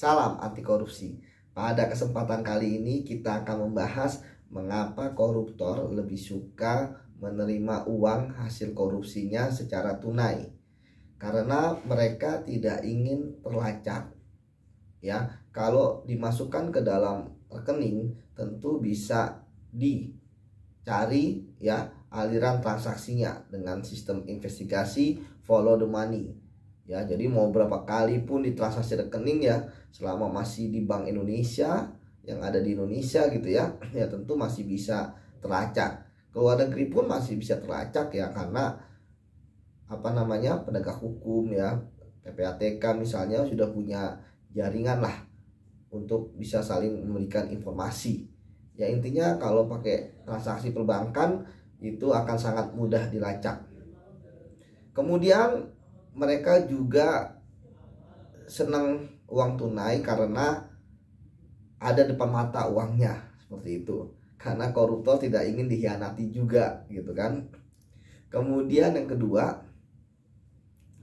Salam anti korupsi. Pada kesempatan kali ini kita akan membahas mengapa koruptor lebih suka menerima uang hasil korupsinya secara tunai. Karena mereka tidak ingin terlacak. Ya, kalau dimasukkan ke dalam rekening tentu bisa dicari ya aliran transaksinya dengan sistem investigasi follow the money ya jadi mau berapa kali pun di transaksi rekening ya selama masih di Bank Indonesia yang ada di Indonesia gitu ya ya tentu masih bisa terlacak ke luar negeri pun masih bisa terlacak ya karena apa namanya penegak hukum ya PPATK misalnya sudah punya jaringan lah untuk bisa saling memberikan informasi ya intinya kalau pakai transaksi perbankan itu akan sangat mudah dilacak kemudian mereka juga senang uang tunai karena ada depan mata uangnya seperti itu karena koruptor tidak ingin dikhianati juga gitu kan kemudian yang kedua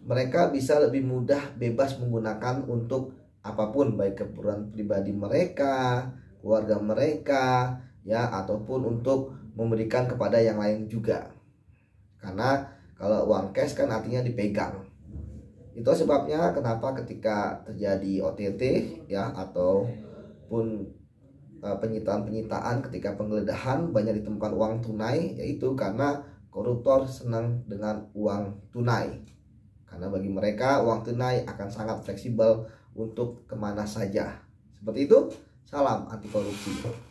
mereka bisa lebih mudah bebas menggunakan untuk apapun baik keperluan pribadi mereka keluarga mereka ya ataupun untuk memberikan kepada yang lain juga karena kalau uang cash kan artinya dipegang itu sebabnya kenapa ketika terjadi OTT ya atau pun eh, penyitaan-penyitaan ketika penggeledahan banyak ditemukan uang tunai yaitu karena koruptor senang dengan uang tunai karena bagi mereka uang tunai akan sangat fleksibel untuk kemana saja seperti itu salam anti korupsi